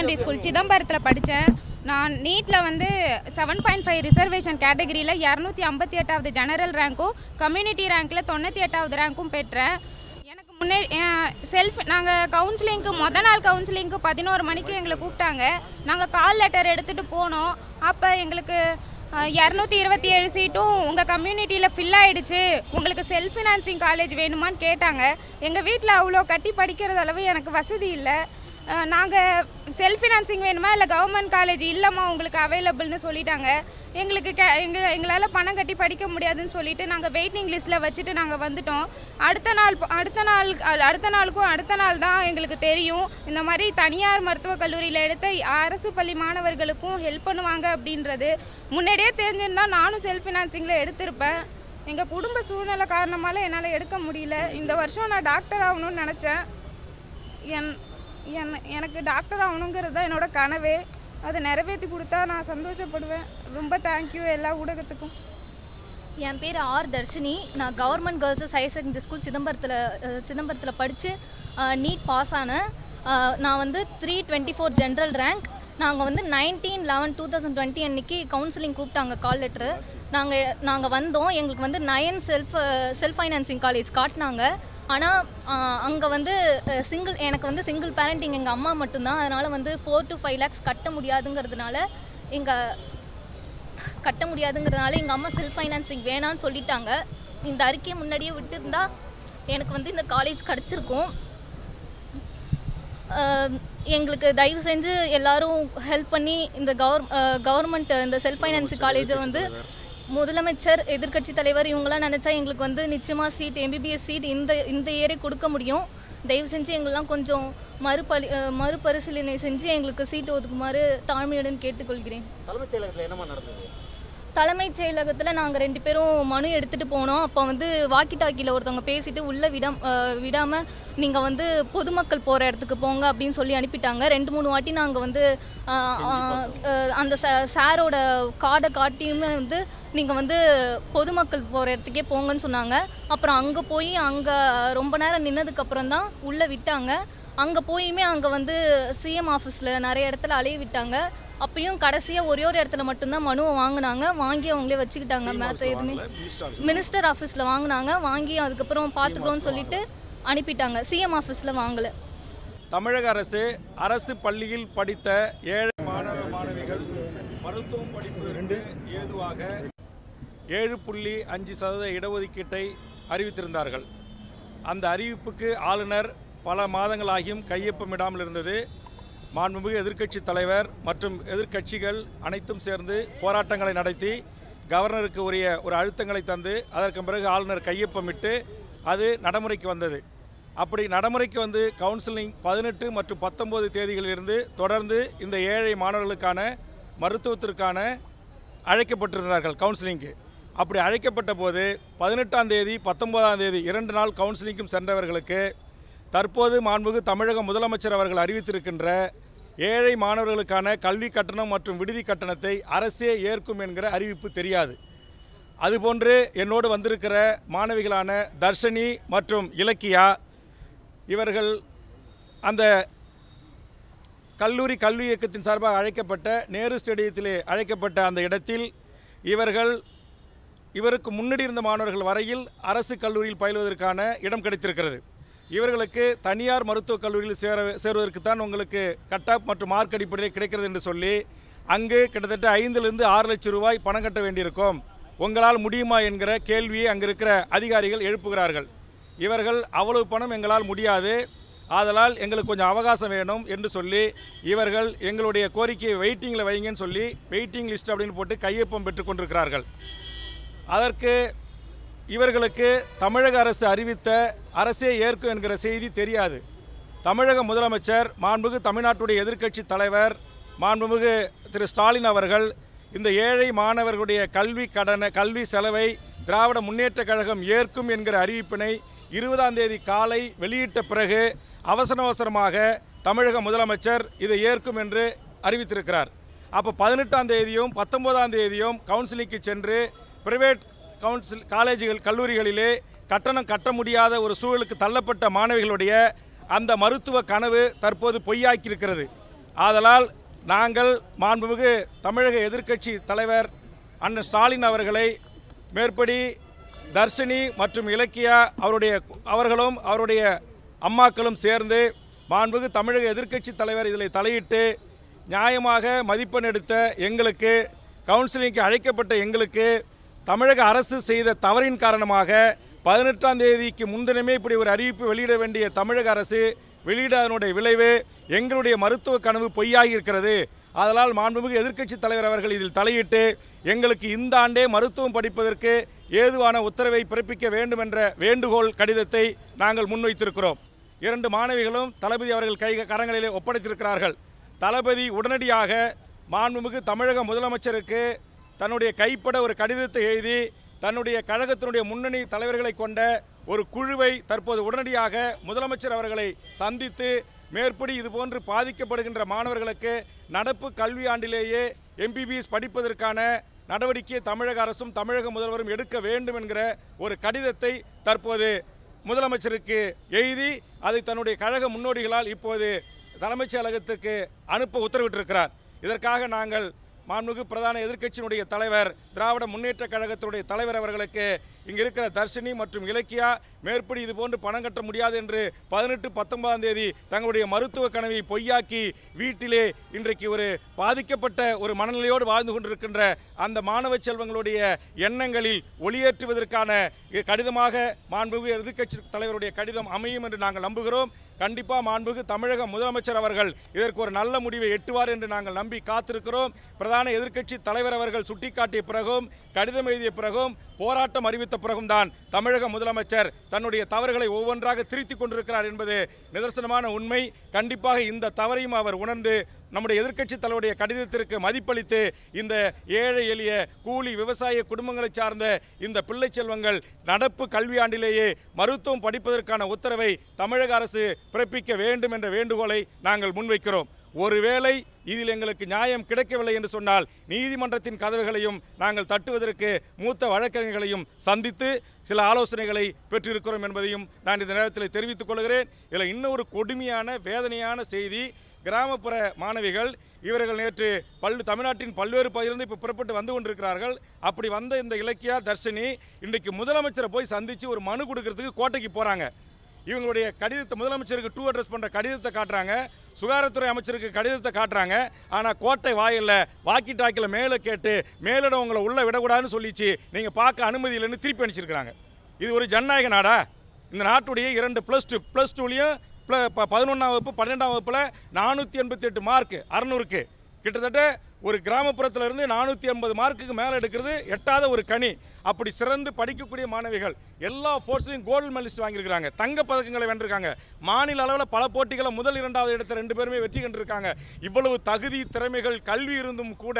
secondary school சிதம்பரத்தில் படித்தேன் நான் நீட்டில் வந்து செவன் பாயிண்ட் ஃபைவ் ரிசர்வேஷன் கேட்டகிரியில் இரநூத்தி ஐம்பத்தி எட்டாவது ஜெனரல் ரேங்க்கும் கம்யூனிட்டி ரேங்க்கில் தொண்ணூற்றி எட்டாவது ரேங்க்கும் பெற்றேன் எனக்கு முன்னே செல்ஃப் நாங்கள் கவுன்சிலிங்க்கு மொதல் நாள் கவுன்சிலிங்க்கு பதினோரு மணிக்கு எங்களை கூப்பிட்டாங்க நாங்கள் கால் லெட்டர் எடுத்துகிட்டு போனோம் அப்போ எங்களுக்கு இரநூத்தி இருபத்தி ஏழு சீட்டும் உங்கள் கம்யூனிட்டியில் ஃபில் ஆகிடுச்சு உங்களுக்கு செல்ஃப் ஃபினான்சிங் காலேஜ் வேணுமான்னு கேட்டாங்க எங்கள் வீட்டில் அவ்வளோ கட்டி படிக்கிறது அளவு எனக்கு வசதி இல்லை நாங்கள் செல்ஃப் ஃபினான்சிங் வேணுமா இல்லை கவர்மெண்ட் காலேஜ் இல்லைம்மா உங்களுக்கு அவைலபிள்னு சொல்லிட்டாங்க எங்களுக்கு கே எங்கள் எங்களால் பணம் கட்டி படிக்க முடியாதுன்னு சொல்லிட்டு நாங்கள் வெயிட்டிங் லிஸ்ட்டில் வச்சுட்டு நாங்கள் வந்துட்டோம் அடுத்த நாள் அடுத்த நாள் அடுத்த நாளுக்கும் அடுத்த நாள் தான் எங்களுக்கு தெரியும் இந்த மாதிரி தனியார் மருத்துவக் கல்லூரியில் எடுத்த அரசு பள்ளி மாணவர்களுக்கும் ஹெல்ப் பண்ணுவாங்க அப்படின்றது முன்னாடியே தெரிஞ்சிருந்தால் நானும் செல்ஃப் ஃபினான்சிங்கில் எடுத்திருப்பேன் எங்கள் குடும்ப சூழ்நிலை காரணமால என்னால் எடுக்க முடியல இந்த வருஷம் நான் டாக்டர் ஆகணும்னு நினச்சேன் என் என் எனக்கு டாக்டர் ஆகணுங்கிறது தான் என்னோட கனவே அதை நிறைவேற்றி கொடுத்தா நான் சந்தோஷப்படுவேன் ரொம்ப தேங்க்யூ எல்லா ஊடகத்துக்கும் என் பேர் ஆர் தர்ஷினி நான் government girls higher secondary school சிதம்பரத்தில் சிதம்பரத்தில் படித்து நீட் பாஸ் ஆனேன் நான் வந்து three twenty four general rank நாங்கள் வந்து nineteen eleven two thousand twenty அன்னைக்கு கவுன்சிலிங் கூப்பிட்டாங்க கால் லெட்ரு நாங்கள் நாங்கள் வந்தோம் எங்களுக்கு வந்து nine self self financing college காட்டினாங்க ஆனால் அங்கே வந்து சிங்கிள் எனக்கு வந்து சிங்கிள் பேரண்டிங் எங்கள் அம்மா மட்டும்தான் அதனால் வந்து ஃபோர் டு ஃபைவ் லேக்ஸ் கட்ட முடியாதுங்கிறதுனால எங்கள் கட்ட முடியாதுங்கிறதுனால எங்கள் அம்மா செல்ஃப் ஃபைனான்சிங் வேணான்னு சொல்லிட்டாங்க இந்த அறிக்கையை முன்னாடியே விட்டுருந்தா எனக்கு வந்து இந்த காலேஜ் கிடச்சிருக்கும் எங்களுக்கு தயவு செஞ்சு எல்லாரும் ஹெல்ப் பண்ணி இந்த கவர் கவர்மெண்ட் இந்த செல்ஃப் ஃபைனான்ஸ் காலேஜை வந்து முதலமைச்சர் எதிர்க்கட்சி தலைவர் இவங்கெல்லாம் நினச்சா எங்களுக்கு வந்து நிச்சயமாக சீட் எம்பிபிஎஸ் சீட் இந்த இந்த ஏரி கொடுக்க முடியும் தயவு செஞ்சு எங்கெல்லாம் கொஞ்சம் மறுபலி மறுபரிசீலனை செஞ்சு எங்களுக்கு சீட்டு ஒதுக்குமாறு தாழ்மையுடன் கேட்டுக்கொள்கிறேன் தலைமைச் செயலகத்தில் என்னமா நடந்தது தலைமைச் செயலகத்தில் நாங்கள் ரெண்டு பேரும் மனு எடுத்துகிட்டு போனோம் அப்போ வந்து வாக்கி டாக்கியில் ஒருத்தவங்க பேசிட்டு உள்ளே விடாம விடாமல் நீங்கள் வந்து பொதுமக்கள் போகிற இடத்துக்கு போங்க அப்படின்னு சொல்லி அனுப்பிட்டாங்க ரெண்டு மூணு வாட்டி நாங்கள் வந்து அந்த சாரோட கார்டை காட்டியுமே வந்து நீங்கள் வந்து பொதுமக்கள் போகிற இடத்துக்கே போங்கன்னு சொன்னாங்க அப்புறம் அங்கே போய் அங்கே ரொம்ப நேரம் நின்னதுக்கப்புறம் தான் உள்ளே விட்டாங்க அங்கே போயுமே அங்கே வந்து சிஎம் ஆஃபீஸில் நிறைய இடத்துல அலைய விட்டாங்க அப்பயும் கடைசியாக ஒரே ஒரு இடத்துல மட்டும்தான் மனுவை வாங்கினாங்க வாங்கி அவங்களே வச்சுக்கிட்டாங்க மேத்த எதுவுமே மினிஸ்டர் ஆஃபீஸில் வாங்கினாங்க வாங்கி அதுக்கப்புறம் பார்த்துக்கிறோன்னு சொல்லிட்டு அனுப்பிட்டாங்க சிஎம் ஆஃபீஸில் வாங்கலை தமிழக அரசு அரசு பள்ளியில் படித்த ஏழை மாணவ மாணவிகள் மருத்துவம் படிப்பதற்கு ஏதுவாக ஏழு புள்ளி அஞ்சு சதவீத இடஒதுக்கீட்டை அறிவித்திருந்தார்கள் அந்த அறிவிப்புக்கு ஆளுநர் பல மாதங்களாகியும் கையொப்பமிடாமல் இருந்தது மாண்புமிகு எதிர்க்கட்சி தலைவர் மற்றும் எதிர்க்கட்சிகள் அனைத்தும் சேர்ந்து போராட்டங்களை நடத்தி கவர்னருக்கு உரிய ஒரு அழுத்தங்களை தந்து அதற்கு பிறகு ஆளுநர் கையொப்பமிட்டு அது நடைமுறைக்கு வந்தது அப்படி நடைமுறைக்கு வந்து கவுன்சிலிங் பதினெட்டு மற்றும் பத்தொம்போது தேதிகளிலிருந்து தொடர்ந்து இந்த ஏழை மாணவர்களுக்கான மருத்துவத்திற்கான அழைக்கப்பட்டிருந்தார்கள் கவுன்சிலிங்க்கு அப்படி அழைக்கப்பட்ட போது பதினெட்டாம் தேதி பத்தொன்பதாம் தேதி இரண்டு நாள் கவுன்சிலிங்க்கும் சென்றவர்களுக்கு தற்போது மாண்புகு தமிழக முதலமைச்சர் அவர்கள் அறிவித்திருக்கின்ற ஏழை மாணவர்களுக்கான கல்வி கட்டணம் மற்றும் விடுதி கட்டணத்தை அரசே ஏற்கும் என்கிற அறிவிப்பு தெரியாது அதுபோன்று என்னோடு வந்திருக்கிற மாணவிகளான தர்ஷினி மற்றும் இலக்கியா இவர்கள் அந்த கல்லூரி கல்வி இயக்கத்தின் சார்பாக அழைக்கப்பட்ட நேரு ஸ்டேடியத்திலே அழைக்கப்பட்ட அந்த இடத்தில் இவர்கள் இவருக்கு முன்னடி இருந்த மாணவர்கள் வரையில் அரசு கல்லூரியில் பயில்வதற்கான இடம் கிடைத்திருக்கிறது இவர்களுக்கு தனியார் மருத்துவக் கல்லூரியில் சேர சேருவதற்கு தான் உங்களுக்கு கட்டப் மற்றும் மார்க் அடிப்படையில் கிடைக்கிறது என்று சொல்லி அங்கு கிட்டத்தட்ட ஐந்திலிருந்து ஆறு லட்சம் ரூபாய் பணம் கட்ட வேண்டியிருக்கும் உங்களால் முடியுமா என்கிற கேள்வியை அங்கே இருக்கிற அதிகாரிகள் எழுப்புகிறார்கள் இவர்கள் அவ்வளவு பணம் எங்களால் முடியாது ஆதலால் எங்களுக்கு கொஞ்சம் அவகாசம் வேணும் என்று சொல்லி இவர்கள் எங்களுடைய கோரிக்கையை வெயிட்டிங்கில் வைங்கன்னு சொல்லி வெயிட்டிங் லிஸ்ட் அப்படின்னு போட்டு கையொப்பம் பெற்று கொண்டிருக்கிறார்கள் அதற்கு இவர்களுக்கு தமிழக அரசு அறிவித்த அரசே ஏற்கும் என்கிற செய்தி தெரியாது தமிழக முதலமைச்சர் மாண்புமிகு தமிழ்நாட்டுடைய எதிர்க்கட்சி தலைவர் மாண்புமிகு திரு ஸ்டாலின் அவர்கள் இந்த ஏழை மாணவர்களுடைய கல்வி கடனை கல்வி செலவை திராவிட முன்னேற்றக் கழகம் ஏற்கும் என்கிற அறிவிப்பினை இருபதாம் தேதி காலை வெளியிட்ட பிறகு அவசர அவசரமாக தமிழக முதலமைச்சர் இதை ஏற்கும் என்று அறிவித்திருக்கிறார் அப்போ பதினெட்டாம் தேதியும் பத்தொன்பதாம் தேதியும் கவுன்சிலிங்க்கு சென்று பிரைவேட் கவுன்சில் காலேஜுகள் கல்லூரிகளிலே கட்டணம் கட்ட முடியாத ஒரு சூழலுக்கு தள்ளப்பட்ட மாணவிகளுடைய அந்த மருத்துவ கனவு தற்போது பொய்யாக்கியிருக்கிறது ஆதலால் நாங்கள் மாண்புமிகு தமிழக எதிர்க்கட்சி தலைவர் அண்ணன் ஸ்டாலின் அவர்களை மேற்படி தர்ஷினி மற்றும் இலக்கியா அவருடைய அவர்களும் அவருடைய அம்மாக்களும் சேர்ந்து மாண்புமிகு தமிழக எதிர்க்கட்சி தலைவர் இதில் தலையிட்டு நியாயமாக மதிப்பெண் எடுத்த எங்களுக்கு கவுன்சிலிங்க்கு அழைக்கப்பட்ட எங்களுக்கு தமிழக அரசு செய்த தவறின் காரணமாக பதினெட்டாம் தேதிக்கு முன்தினமே இப்படி ஒரு அறிவிப்பு வெளியிட வேண்டிய தமிழக அரசு வெளியிடாதனுடைய விளைவு எங்களுடைய மருத்துவ கனவு பொய்யாகி இருக்கிறது அதனால் மாண்புமிகு எதிர்க்கட்சித் தலைவர் அவர்கள் இதில் தலையிட்டு எங்களுக்கு இந்த ஆண்டே மருத்துவம் படிப்பதற்கு ஏதுவான உத்தரவை பிறப்பிக்க வேண்டும் என்ற வேண்டுகோள் கடிதத்தை நாங்கள் முன்வைத்திருக்கிறோம் இரண்டு மாணவிகளும் தளபதி அவர்கள் கை கரங்களிலே ஒப்படைத்திருக்கிறார்கள் தளபதி உடனடியாக மாண்புமிகு தமிழக முதலமைச்சருக்கு தன்னுடைய கைப்பட ஒரு கடிதத்தை எழுதி தன்னுடைய கழகத்தினுடைய முன்னணி தலைவர்களை கொண்ட ஒரு குழுவை தற்போது உடனடியாக முதலமைச்சர் அவர்களை சந்தித்து மேற்படி இதுபோன்று பாதிக்கப்படுகின்ற மாணவர்களுக்கு நடப்பு கல்வி ஆண்டிலேயே எம்பிபிஎஸ் படிப்பதற்கான நடவடிக்கையை தமிழக அரசும் தமிழக முதல்வரும் எடுக்க வேண்டும் என்கிற ஒரு கடிதத்தை தற்போது முதலமைச்சருக்கு எழுதி அதை தன்னுடைய கழக முன்னோடிகளால் இப்போது தலைமைச் செயலகத்துக்கு அனுப்ப உத்தரவிட்டிருக்கிறார் இதற்காக நாங்கள் மாண்புமிகு பிரதான எதிர்கட்சியினுடைய தலைவர் திராவிட முன்னேற்ற கழகத்தினுடைய தலைவர் அவர்களுக்கு இங்கே இருக்கிற தர்ஷினி மற்றும் இலக்கியா மேற்படி இது போன்று பணம் கட்ட முடியாது என்று பதினெட்டு பத்தொன்பதாம் தேதி தங்களுடைய மருத்துவ கனவை பொய்யாக்கி வீட்டிலே இன்றைக்கு ஒரு பாதிக்கப்பட்ட ஒரு மனநிலையோடு வாழ்ந்து கொண்டிருக்கின்ற அந்த மாணவ செல்வங்களுடைய எண்ணங்களில் ஒளியேற்றுவதற்கான கடிதமாக மாண்புமிகு எதிர்க்கட்சி தலைவருடைய கடிதம் அமையும் என்று நாங்கள் நம்புகிறோம் கண்டிப்பாக மாண்புக்கு தமிழக முதலமைச்சர் அவர்கள் இதற்கு ஒரு நல்ல முடிவை எட்டுவார் என்று நாங்கள் நம்பி காத்திருக்கிறோம் பிரதான எதிர்க்கட்சி தலைவர் அவர்கள் சுட்டிக்காட்டிய பிறகும் கடிதம் எழுதிய பிறகும் போராட்டம் அறிவித்த பிறகும் தான் தமிழக முதலமைச்சர் தன்னுடைய தவறுகளை ஒவ்வொன்றாக திருத்திக் கொண்டிருக்கிறார் என்பது நிதர்சனமான உண்மை கண்டிப்பாக இந்த தவறையும் அவர் உணர்ந்து நம்முடைய எதிர்க்கட்சி தலைவருடைய கடிதத்திற்கு மதிப்பளித்து இந்த ஏழை எளிய கூலி விவசாய குடும்பங்களை சார்ந்த இந்த பிள்ளை செல்வங்கள் நடப்பு கல்வியாண்டிலேயே மருத்துவம் படிப்பதற்கான உத்தரவை தமிழக அரசு பிறப்பிக்க வேண்டும் என்ற வேண்டுகோளை நாங்கள் முன்வைக்கிறோம் ஒருவேளை இதில் எங்களுக்கு நியாயம் கிடைக்கவில்லை என்று சொன்னால் நீதிமன்றத்தின் கதவுகளையும் நாங்கள் தட்டுவதற்கு மூத்த வழக்கறிஞர்களையும் சந்தித்து சில ஆலோசனைகளை பெற்றிருக்கிறோம் என்பதையும் நான் இந்த நேரத்தில் தெரிவித்துக் கொள்கிறேன் இதில் இன்னொரு கொடுமையான வேதனையான செய்தி கிராமப்புற மாணவிகள் இவர்கள் நேற்று பல் தமிழ்நாட்டின் பல்வேறு பகுதியிலிருந்து இப்போ புறப்பட்டு வந்து கொண்டிருக்கிறார்கள் அப்படி வந்த இந்த இலக்கியா தர்ஷினி இன்றைக்கு முதலமைச்சரை போய் சந்தித்து ஒரு மனு கொடுக்கறதுக்கு கோட்டைக்கு போகிறாங்க இவங்களுடைய கடிதத்தை முதலமைச்சருக்கு டூ அட்ரஸ் பண்ணுற கடிதத்தை காட்டுறாங்க சுகாதாரத்துறை அமைச்சருக்கு கடிதத்தை காட்டுறாங்க ஆனால் கோட்டை வாயில் வாக்கி டாக்கில் மேலே கேட்டு மேலிடம் உங்களை உள்ளே விடக்கூடாதுன்னு சொல்லிச்சு நீங்கள் பார்க்க அனுமதி இல்லைன்னு திருப்பி அனுப்பிச்சிருக்கிறாங்க இது ஒரு ஜனநாயக நாடா இந்த நாட்டுடைய இரண்டு ப்ளஸ் டூ ப்ளஸ் டூலேயும் இப்போ பதினொன்றாம் வகுப்பு பன்னெண்டாம் வகுப்பில் நானூற்றி எண்பத்தி எட்டு மார்க்கு அறநூறுக்கு கிட்டத்தட்ட ஒரு கிராமப்புறத்தில் இருந்து நானூற்றி ஐம்பது மார்க்குக்கு மேலே எடுக்கிறது எட்டாத ஒரு கனி அப்படி சிறந்து படிக்கக்கூடிய மாணவிகள் எல்லா ஃபோர்ஸ்லையும் கோல்டு மெடலிஸ்ட் வாங்கியிருக்காங்க தங்க பதக்கங்களை வென்றிருக்காங்க மாநில அளவில் பல போட்டிகளை முதல் இரண்டாவது இடத்தை ரெண்டு பேருமே வெற்றி கண்டிருக்காங்க இவ்வளவு தகுதி திறமைகள் கல்வி இருந்தும் கூட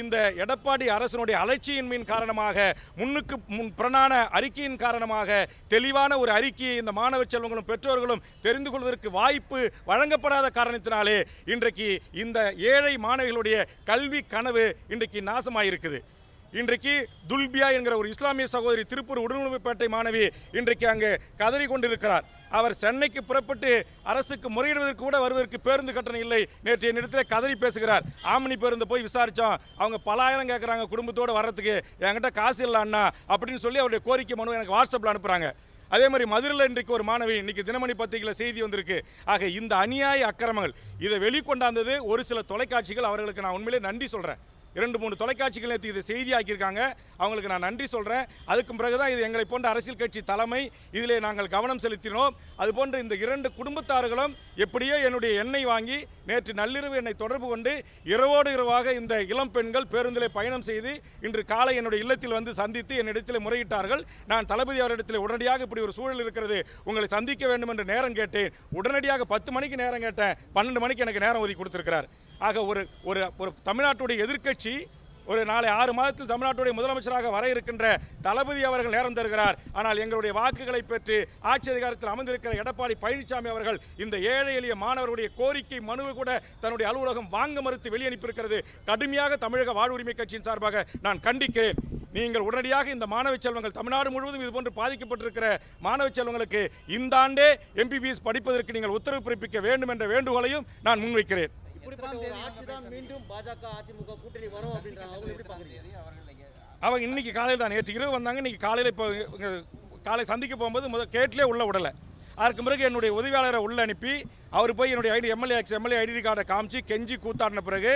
இந்த எடப்பாடி அரசனுடைய அலட்சியின் மீன் காரணமாக முன்னுக்கு முன் பிரணான அறிக்கையின் காரணமாக தெளிவான ஒரு அறிக்கையை இந்த மாணவ செல்வங்களும் பெற்றோர்களும் தெரிந்து கொள்வதற்கு வாய்ப்பு வழங்கப்படாத காரணத்தினாலே இன்றைக்கு இந்த ஏழை மாணவிகளுடைய கல்வி கனவு இன்றைக்கு நாசமாயிருக்குது இன்றைக்கு துல்பியா என்கிற ஒரு இஸ்லாமிய சகோதரி திருப்பூர் உடலுறவுப்பேட்டை மாணவி இன்றைக்கு அங்கு கதறி கொண்டிருக்கிறார் அவர் சென்னைக்கு புறப்பட்டு அரசுக்கு முறையிடுவதற்கு கூட வருவதற்கு பேருந்து கட்டணம் இல்லை நேற்றைய நிலத்தில் கதறி பேசுகிறார் ஆமணி பேருந்து போய் விசாரித்தோம் அவங்க பல ஆயிரம் கேட்குறாங்க குடும்பத்தோடு வர்றதுக்கு என்கிட்ட காசு இல்லை அண்ணா அப்படின்னு சொல்லி அவருடைய கோரிக்கை மனு எனக்கு வாட்ஸ்அப்பில் அனுப்புகிறாங்க அதே மாதிரி மதுரையில் இன்றைக்கு ஒரு மாணவி இன்றைக்கி தினமணி பத்திரிகையில் செய்தி வந்திருக்கு ஆக இந்த அநியாய அக்கிரமங்கள் இதை வெளிக்கொண்டாந்தது ஒரு சில தொலைக்காட்சிகள் அவர்களுக்கு நான் உண்மையிலே நன்றி சொல்கிறேன் இரண்டு மூணு தொலைக்காட்சிகள் நேற்று இதை செய்தியாக்கியிருக்காங்க அவங்களுக்கு நான் நன்றி சொல்கிறேன் அதுக்கு பிறகு தான் இது எங்களை போன்ற அரசியல் கட்சி தலைமை இதில் நாங்கள் கவனம் செலுத்தினோம் அதுபோன்று இந்த இரண்டு குடும்பத்தார்களும் எப்படியோ என்னுடைய எண்ணெய் வாங்கி நேற்று நள்ளிரவு என்னை தொடர்பு கொண்டு இரவோடு இரவாக இந்த இளம் பெண்கள் பேருந்தில் பயணம் செய்து இன்று காலை என்னுடைய இல்லத்தில் வந்து சந்தித்து என்னிடத்தில் முறையிட்டார்கள் நான் தளபதி அவரிடத்தில் உடனடியாக இப்படி ஒரு சூழல் இருக்கிறது உங்களை சந்திக்க வேண்டும் என்று நேரம் கேட்டேன் உடனடியாக பத்து மணிக்கு நேரம் கேட்டேன் பன்னெண்டு மணிக்கு எனக்கு நேரம் ஒதுக்கி கொடுத்துருக்கிறார் ஆக ஒரு ஒரு ஒரு தமிழ்நாட்டுடைய எதிர்க்கட்சி ஒரு நாளை ஆறு மாதத்தில் தமிழ்நாட்டுடைய முதலமைச்சராக வர இருக்கின்ற தளபதி அவர்கள் நேரம் தருகிறார் ஆனால் எங்களுடைய வாக்குகளை பெற்று ஆட்சி அதிகாரத்தில் அமர்ந்திருக்கிற எடப்பாடி பழனிசாமி அவர்கள் இந்த ஏழை எளிய மாணவருடைய கோரிக்கை மனுவை கூட தன்னுடைய அலுவலகம் வாங்க மறுத்து வெளியனுப்பியிருக்கிறது கடுமையாக தமிழக வாழ்வுரிமை கட்சியின் சார்பாக நான் கண்டிக்கிறேன் நீங்கள் உடனடியாக இந்த மாணவ செல்வங்கள் தமிழ்நாடு முழுவதும் இதுபோன்று பாதிக்கப்பட்டிருக்கிற மாணவ செல்வங்களுக்கு இந்த ஆண்டே எம்பிபிஎஸ் படிப்பதற்கு நீங்கள் உத்தரவு பிறப்பிக்க வேண்டும் என்ற வேண்டுகோளையும் நான் முன்வைக்கிறேன் இப்படிப்பட்ட அவங்க இன்னைக்கு காலையில் தான் நேற்று இரவு வந்தாங்க இன்னைக்கு காலையில் இப்போ காலை சந்திக்க போகும்போது முதல் கேட்லேயே உள்ள விடலை அதற்கு பிறகு என்னுடைய உதவியாளரை உள்ளே அனுப்பி அவர் போய் என்னுடைய ஐடி எம்எல்ஏ எம்எல்ஏ ஐடி கார்டை காமிச்சு கெஞ்சி கூத்தாடின பிறகு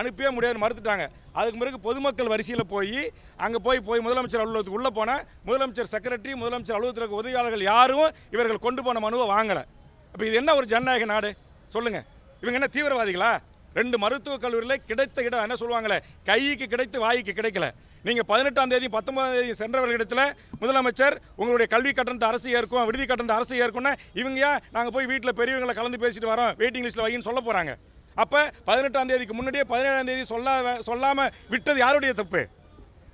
அனுப்பவே முடியாது மறுத்துட்டாங்க அதுக்கு பிறகு பொதுமக்கள் வரிசையில் போய் அங்கே போய் போய் முதலமைச்சர் அலுவலகத்துக்கு உள்ளே போனால் முதலமைச்சர் செக்ரட்டரி முதலமைச்சர் அலுவலகத்திற்கு உதவியாளர்கள் யாரும் இவர்கள் கொண்டு போன மனுவை வாங்கலை அப்போ இது என்ன ஒரு ஜனநாயக நாடு சொல்லுங்கள் இவங்க என்ன தீவிரவாதிகளா ரெண்டு மருத்துவக் கல்லூரியில் கிடைத்த இடம் என்ன சொல்லுவாங்களே கைக்கு கிடைத்து வாய்க்கு கிடைக்கல நீங்கள் பதினெட்டாம் தேதி பத்தொன்பதாம் தேதி சென்றவர்களிடத்தில் முதலமைச்சர் உங்களுடைய கல்வி கட்டணத்தை அரசு ஏற்கும் விடுதி கட்டணத்தை அரசு ஏற்கும்னா இவங்க ஏன் நாங்கள் போய் வீட்டில் பெரியவங்களை கலந்து பேசிட்டு வரோம் வெயிட்டிங் லிஸ்ட்டில் வைன்னு சொல்ல போகிறாங்க அப்போ பதினெட்டாம் தேதிக்கு முன்னாடியே பதினேழாம் தேதி சொல்ல சொல்லாமல் விட்டது யாருடைய தப்பு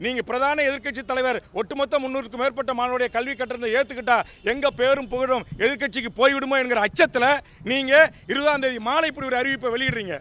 நீங்கள் பிரதான எதிர்க்கட்சி தலைவர் ஒட்டுமொத்த முன்னூறுக்கும் மேற்பட்ட மாணவருடைய கல்வி கட்டணத்தை ஏற்றுக்கிட்டா எங்கள் பேரும் புகழும் எதிர்க்கட்சிக்கு போய்விடுமோ என்கிற அச்சத்தில் நீங்கள் இருபதாம் தேதி மாலை இப்படி ஒரு அறிவிப்பை வெளியிடுறீங்க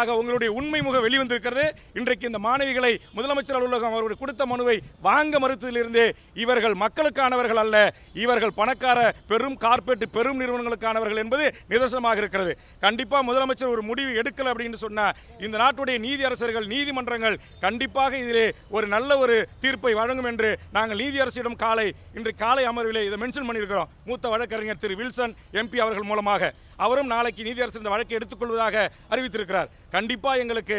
ஆக உங்களுடைய உண்மை முகம் வெளிவந்திருக்கிறது இன்றைக்கு இந்த மாணவிகளை முதலமைச்சர் அலுவலகம் அவர்கள் கொடுத்த மனுவை வாங்க மறுத்ததிலிருந்தே இவர்கள் மக்களுக்கானவர்கள் அல்ல இவர்கள் பணக்கார பெரும் கார்ப்பரேட் பெரும் நிறுவனங்களுக்கானவர்கள் என்பது நிதர்சனமாக இருக்கிறது கண்டிப்பாக முதலமைச்சர் ஒரு முடிவு எடுக்கலை அப்படின்னு சொன்னால் இந்த நாட்டுடைய நீதி அரசர்கள் நீதிமன்றங்கள் கண்டிப்பாக இதிலே ஒரு நல்ல ஒரு தீர்ப்பை வழங்கும் என்று நாங்கள் நீதி அரசிடம் காலை இன்று காலை அமர்விலே இதை மென்ஷன் பண்ணியிருக்கிறோம் மூத்த வழக்கறிஞர் திரு வில்சன் எம்பி அவர்கள் மூலமாக அவரும் நாளைக்கு நீதியரசர் இந்த வழக்கை எடுத்துக்கொள்வதாக அறிவித்திருக்கிறார் கண்டிப்பாக எங்களுக்கு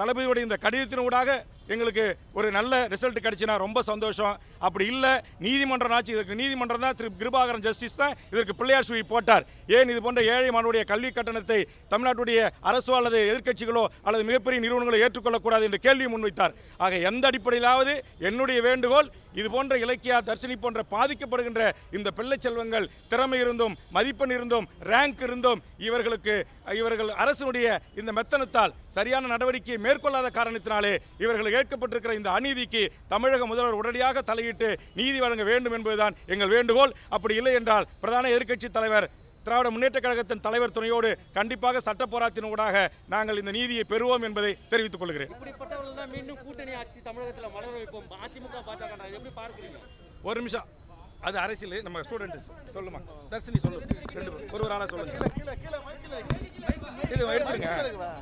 தளபதியுடைய இந்த கடிதத்தினூடாக எங்களுக்கு ஒரு நல்ல ரிசல்ட் கிடைச்சின்னா ரொம்ப சந்தோஷம் அப்படி இல்லை நீதிமன்றம் ஆச்சு இதற்கு நீதிமன்றம் தான் திரு கிருபாகரன் ஜஸ்டிஸ் தான் இதற்கு பிள்ளையார் சுழி போட்டார் ஏன் இது போன்ற ஏழை மாணவருடைய கல்வி கட்டணத்தை தமிழ்நாட்டுடைய அரசோ அல்லது எதிர்க்கட்சிகளோ அல்லது மிகப்பெரிய நிறுவனங்களோ ஏற்றுக்கொள்ளக்கூடாது என்ற கேள்வி முன்வைத்தார் ஆக எந்த அடிப்படையிலாவது என்னுடைய வேண்டுகோள் இது போன்ற இலக்கியா தர்சினி போன்ற பாதிக்கப்படுகின்ற இந்த பிள்ளை செல்வங்கள் திறமை இருந்தும் மதிப்பெண் இருந்தும் ரேங்க் இருந்தும் இவர்களுக்கு இவர்கள் அரசனுடைய இந்த மெத்தனத்தால் சரியான நடவடிக்கையை மேற்கொள்ளாத காரணத்தினாலே இவர்களை அவர்களுக்கு ஏற்கப்பட்டிருக்கிற இந்த அநீதிக்கு தமிழக முதல்வர் உடனடியாக தலையிட்டு நீதி வழங்க வேண்டும் என்பதுதான் எங்கள் வேண்டுகோள் அப்படி இல்லை என்றால் பிரதான எதிர்க்கட்சி தலைவர் திராவிட முன்னேற்ற கழகத்தின் தலைவர் துணையோடு கண்டிப்பாக சட்ட போராட்டத்தின் ஊடாக நாங்கள் இந்த நீதியை பெறுவோம் என்பதை தெரிவித்துக் கொள்கிறேன் ஒரு நிமிஷம் அது அரசியல் நம்ம ஸ்டூடெண்ட் சொல்லுமா தர்சினி சொல்லுங்க ஒரு ஒரு ஆளாக சொல்லுங்க இது எடுத்துருங்க